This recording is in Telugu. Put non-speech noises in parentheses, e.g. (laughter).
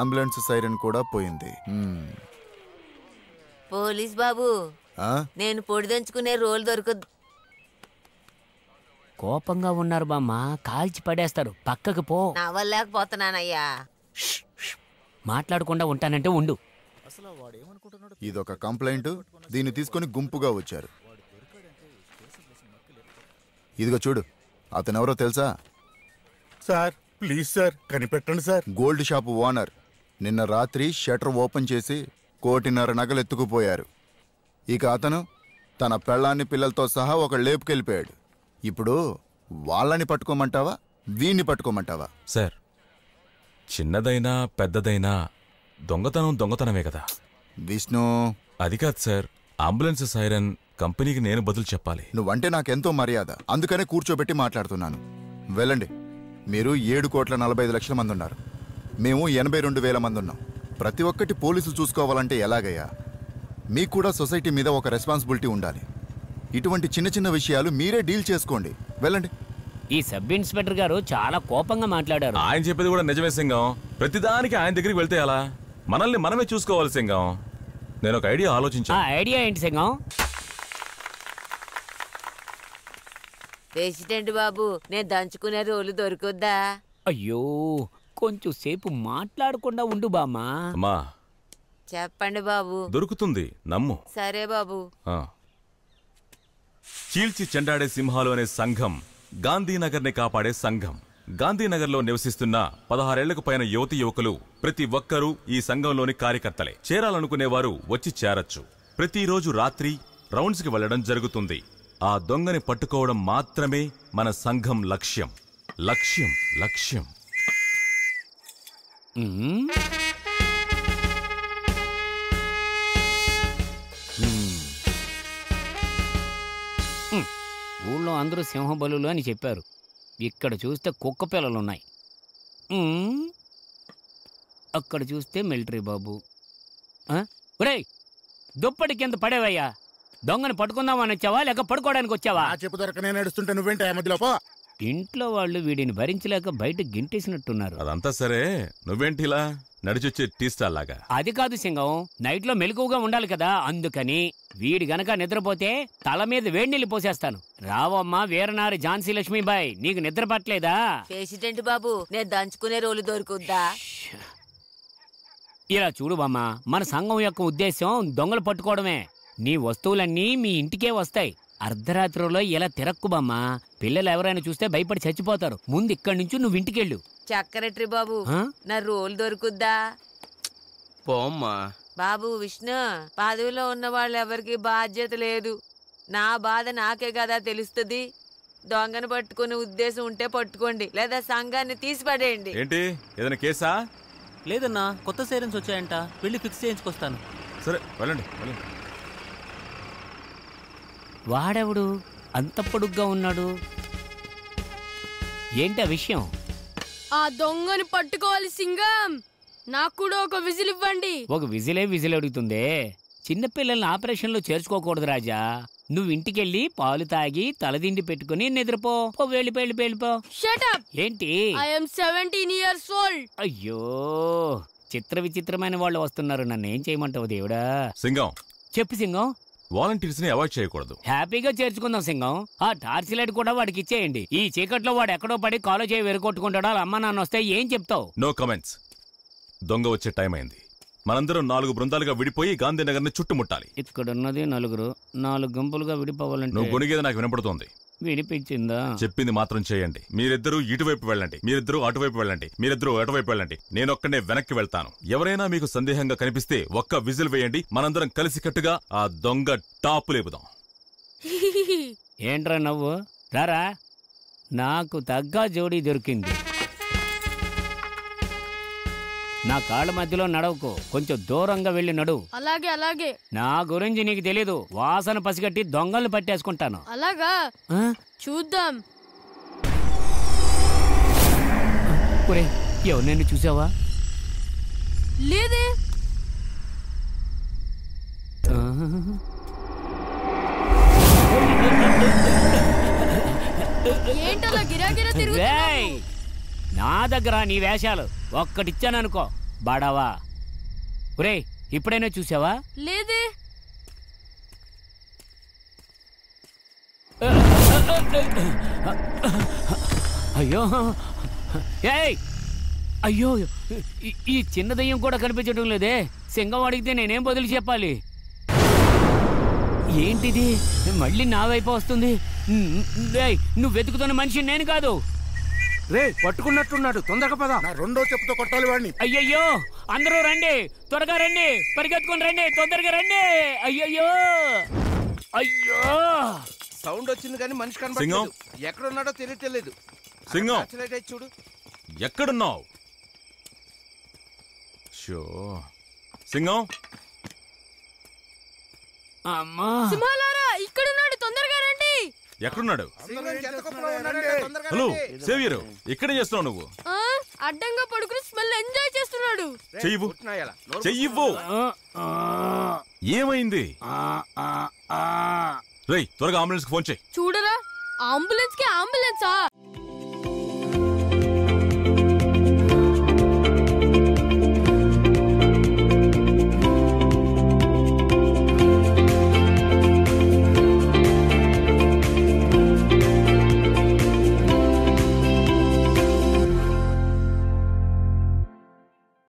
అంబులెన్స్ సైరన్ కూడా పోయింది పోలీస్ బాబు నేను పొడిదంచుకునే రోల్ దొరకదు కోపంగా ఉన్నారు బామ్మ కాల్చి పడేస్తారు పక్కకు పో నవ్వలేకపోతున్నానయ్యా మాట్లాడకుండా ఉంటానంటే ఉండు ఇదొక కంప్లైంట్ దీన్ని తీసుకొని గుంపుగా వచ్చారు ఇదిగో చూడు అతను ఎవరో తెలుసా సార్ ప్లీజ్ సార్ కనిపెట్టండి సార్ గోల్డ్ షాప్ ఓనర్ నిన్న రాత్రి షటర్ ఓపెన్ చేసి కోటిన్నర నగలు ఎత్తుకుపోయారు ఇక అతను తన పెళ్ళాన్ని పిల్లలతో సహా ఒక లేపుకెళ్ళిపోయాడు ఇప్పుడు వాళ్ళని పట్టుకోమంటావా వీణ్ణి పట్టుకోమంటావా సార్ చిన్నదైనా పెద్దదైనా దొంగతనం దొంగతనమే కదా విష్ణు అది కాదు సార్ అంబులెన్స్ సైరన్ కంపెనీకి నేను బదులు చెప్పాలి నువ్వంటే నాకెంతో మర్యాద అందుకనే కూర్చోబెట్టి మాట్లాడుతున్నాను వెళ్ళండి మీరు ఏడు కోట్ల నలభై ఐదు లక్షల మంది ఉన్నారు మేము ఎనభై రెండు వేల మంది ఉన్నాం ప్రతి ఒక్కటి పోలీసులు చూసుకోవాలంటే ఎలాగయ్యా మీకు కూడా సొసైటీ మీద ఒక రెస్పాన్సిబిలిటీ ఉండాలి ఇటువంటి చిన్న చిన్న విషయాలు మీరే డీల్ చేసుకోండి వెళ్ళండి ఈ సబ్ ఇన్స్పెక్టర్ గారు చాలా కోపంగా మాట్లాడారు ఆయన చెప్పేది కూడా నిజమే సింగం ప్రతిదానికి ఆయన దగ్గరికి వెళ్తే ఎలా మనల్ని మనమే చూసుకోవాలి సింగం నేను ఒక ఐడియా ఆలోచించాను ఐడియా ఏంటి సింగం ప్రెసిడెంట్ బాబు నేను దంచుకునే రోజు దొరుకుద్దా అయ్యో కొంచెం సేపు మాట్లాడకుండా ఉండు బామా చెప్పండి బాబు దొరుకుతుంది నమ్ము సరే బాబు చీల్చి చెండాడే సింహాలు అనే సంఘం గాంధీనగర్ని కాపాడే సంఘం గాంధీనగర్లో నివసిస్తున్న పదహారేళ్లకు పైన యువతి యువకులు ప్రతి ఒక్కరూ ఈ సంఘంలోని కార్యకర్తలే చేరాలనుకునేవారు వచ్చి చేరొచ్చు ప్రతిరోజు రాత్రి రౌండ్స్కి వెళ్లడం జరుగుతుంది ఆ దొంగని పట్టుకోవడం మాత్రమే మన సంఘం లక్ష్యం లక్ష్యం లక్ష్యం ఊళ్ళో అందరూ సింహబలు అని చెప్పారు ఇక్కడ చూస్తే కుక్క పిల్లలున్నాయి అక్కడ చూస్తే మిలిటరీ బాబు ఒరే దుప్పటి కింద పడేవయ్యా దొంగను పట్టుకుందామని వచ్చావా లేక పడుకోవడానికి వచ్చావా చెప్పు దొరక నేను నడుస్తుంటే నువ్వేంటి ఆ మధ్యలో పో ఇంట్లో వాళ్ళు వీడిని భరించలేక బయట గింటేసినట్టున్నారు అదంతా సరే నువ్వేంటి ఇలా నడిచొచ్చే టీ లాగా అది కాదు సింగం నైట్ లో మెలకువగా ఉండాలి కదా అందుకని వీడి గనక నిద్రపోతే తల మీద వేడి నీళ్ళు పోసేస్తాను రావమ్మా వీరనారి ఝాన్సీ లక్ష్మీబాయ్ నీకు నిద్ర పట్టలేదా ప్రెసిడెంట్ బాబు నేను దంచుకునే రోజు దొరుకుద్దా ఇలా చూడు బామ్మా మన సంఘం యొక్క ఉద్దేశం దొంగలు పట్టుకోవడమే నీ వస్తువులన్నీ మీ ఇంటికే వస్తాయి అర్ధరాత్రిలో ఇలా తిరక్కుబమ్మా పిల్లలు ఎవరైనా చూస్తే భయపడి చచ్చిపోతారు ముందు ఇక్కడి నుంచి నువ్వు ఇంటికెళ్ళు చక్కరట్రి బాబు నా రోల్ దొరుకుద్దా పోమ్మా బాబు విష్ణు పదవిలో ఉన్న వాళ్ళు ఎవరికి బాధ్యత లేదు నా బాధ నాకే కదా తెలుస్తుంది దొంగను పట్టుకునే ఉద్దేశం ఉంటే పట్టుకోండి లేదా సంఘాన్ని తీసి పడేయండి ఏంటి ఏదైనా కేసా లేదన్నా కొత్త సైరెన్స్ వచ్చాయంట వెళ్ళి ఫిక్స్ చేయించుకొస్తాను సరే వెళ్ళండి వెళ్ళండి వాడెవడు అంత పొడుగ్గా ఉన్నాడు ఏంటి ఆ విషయం ఆ దొంగని పట్టుకోవాలి సింగం నాకు కూడా ఒక విజిల్ ఇవ్వండి ఒక విజిలే విజిల్ అడుగుతుందే చిన్నపిల్లల్ని ఆపరేషన్లో చేర్చుకోకూడదు రాజా నువ్వు ఇంటికెళ్ళి పాలు తాగి తలదిండి పెట్టుకుని నిద్రపో ఓ వెళ్ళిపో వెళ్ళిపో షటప్ ఏంటి ఐఎమ్ సెవెంటీన్ ఇయర్స్ ఓల్డ్ అయ్యో చిత్ర విచిత్రమైన వాళ్ళు వస్తున్నారు నన్ను ఏం చేయమంటావు దేవుడా సింగం చెప్పు సింగం వాలంటీర్స్ ని అవాయిడ్ చేయకూడదు హ్యాపీగా చేర్చుకుందాం సింగం ఆ టార్చ్ లైట్ కూడా వాడికి ఇచ్చేయండి ఈ చీకట్లో వాడు ఎక్కడో పడి కాలేజ్ చేయి వెరగొట్టుకుంటాడో అమ్మ నాన్న వస్తే ఏం చెప్తావు నో కమెంట్స్ దొంగ వచ్చే టైం అయింది మనందరం నాలుగు బృందాలుగా విడిపోయి గాంధీనగర్ ని చుట్టుముట్టాలి ఇక్కడ ఉన్నది నలుగురు నాలుగు గుంపులుగా విడిపోవాలంటే నువ్వు గొణిగేది నాకు వినపడుతోంది విడిపించిందా చెప్పింది మాత్రం చేయండి మీరిద్దరూ ఇటువైపు వెళ్ళండి మీరిద్దరూ అటువైపు వెళ్ళండి మీరిద్దరూ అటువైపు వెళ్ళండి ఒక్కడే వెనక్కి వెళ్తాను ఎవరైనా మీకు సందేహంగా కనిపిస్తే ఒక్క విజిల్ వేయండి మనందరం కలిసికట్టుగా ఆ దొంగ టాపు లేపుదాం (laughs) ఏంట్రా నవ్వు రారా నాకు తగ్గ జోడీ దొరికింది నా కాళ్ళ మధ్యలో నడవకు కొంచెం దూరంగా వెళ్ళి నడు అలాగే అలాగే నా గురించి నీకు తెలీదు వాసన పసిగట్టి దొంగలు పట్టేసుకుంటాను అలాగా చూద్దాం ఒరే ఎవరినైనా చూసావా లేదే ఏంటలా గిరాగిరా తిరుగుతున్నావు నా దగ్గర నీ వేషాలు ఒక్కటిచ్చాననుకో బాడావా ఒరే ఇప్పుడైనా చూసావా లేదే అయ్యో ఏయ్ అయ్యో ఈ చిన్న దయ్యం కూడా కనిపించడం లేదే సింగం అడిగితే నేనేం బదులు చెప్పాలి ఏంటిది మళ్ళీ నా వైపు వస్తుంది నువ్వు వెతుకుతున్న మనిషి నేను కాదు రే పట్టుకున్నట్టున్నాడు తొందరగా పద రెండో చెప్పుతో కొట్టాలి వాడిని అయ్యయ్యో అందరూ రండి త్వరగా రండి పరిగెత్తుకుని రండి తొందరగా రండి అయ్యయ్యో అయ్యో సౌండ్ వచ్చింది కానీ మనిషి ఎక్కడ ఉన్నాడో తెలియట్లేదు సింగం చూడు ఎక్కడున్నావు సింగం అమ్మా ఎక్కడున్నాడు హలో సేవియర్ ఇక్కడే చేస్తున్నావు నువ్వు అడ్డంగా పడుకుని స్మెల్ ఎంజాయ్ చేస్తున్నాడు చెయ్యవు చెయ్యవు ఏమైంది రేయ్ త్వరగా అంబులెన్స్ ఫోన్ చేయి చూడరా అంబులెన్స్ కి అంబులెన్సా